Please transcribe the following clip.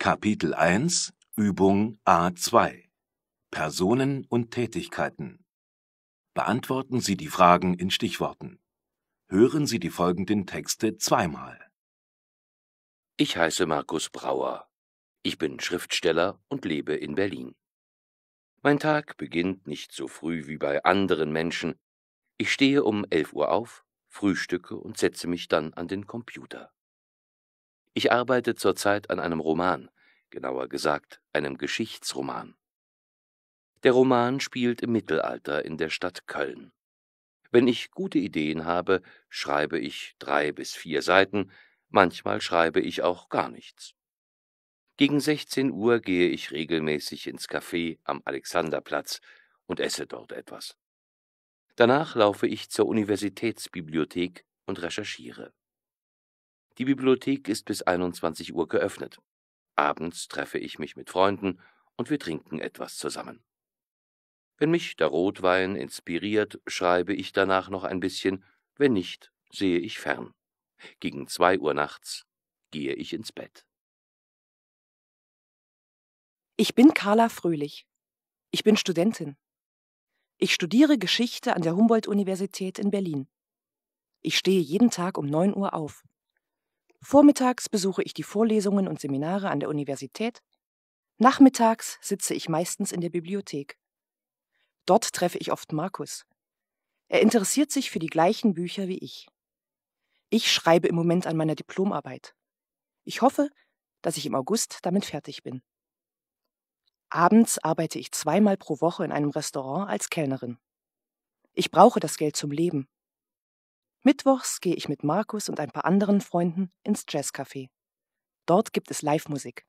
Kapitel 1 Übung A2 Personen und Tätigkeiten Beantworten Sie die Fragen in Stichworten. Hören Sie die folgenden Texte zweimal. Ich heiße Markus Brauer. Ich bin Schriftsteller und lebe in Berlin. Mein Tag beginnt nicht so früh wie bei anderen Menschen. Ich stehe um 11 Uhr auf, frühstücke und setze mich dann an den Computer. Ich arbeite zurzeit an einem Roman, genauer gesagt einem Geschichtsroman. Der Roman spielt im Mittelalter in der Stadt Köln. Wenn ich gute Ideen habe, schreibe ich drei bis vier Seiten, manchmal schreibe ich auch gar nichts. Gegen 16 Uhr gehe ich regelmäßig ins Café am Alexanderplatz und esse dort etwas. Danach laufe ich zur Universitätsbibliothek und recherchiere. Die Bibliothek ist bis 21 Uhr geöffnet. Abends treffe ich mich mit Freunden und wir trinken etwas zusammen. Wenn mich der Rotwein inspiriert, schreibe ich danach noch ein bisschen, wenn nicht, sehe ich fern. Gegen zwei Uhr nachts gehe ich ins Bett. Ich bin Carla Fröhlich. Ich bin Studentin. Ich studiere Geschichte an der Humboldt-Universität in Berlin. Ich stehe jeden Tag um 9 Uhr auf. Vormittags besuche ich die Vorlesungen und Seminare an der Universität. Nachmittags sitze ich meistens in der Bibliothek. Dort treffe ich oft Markus. Er interessiert sich für die gleichen Bücher wie ich. Ich schreibe im Moment an meiner Diplomarbeit. Ich hoffe, dass ich im August damit fertig bin. Abends arbeite ich zweimal pro Woche in einem Restaurant als Kellnerin. Ich brauche das Geld zum Leben. Mittwochs gehe ich mit Markus und ein paar anderen Freunden ins Jazzcafé. Dort gibt es Live-Musik.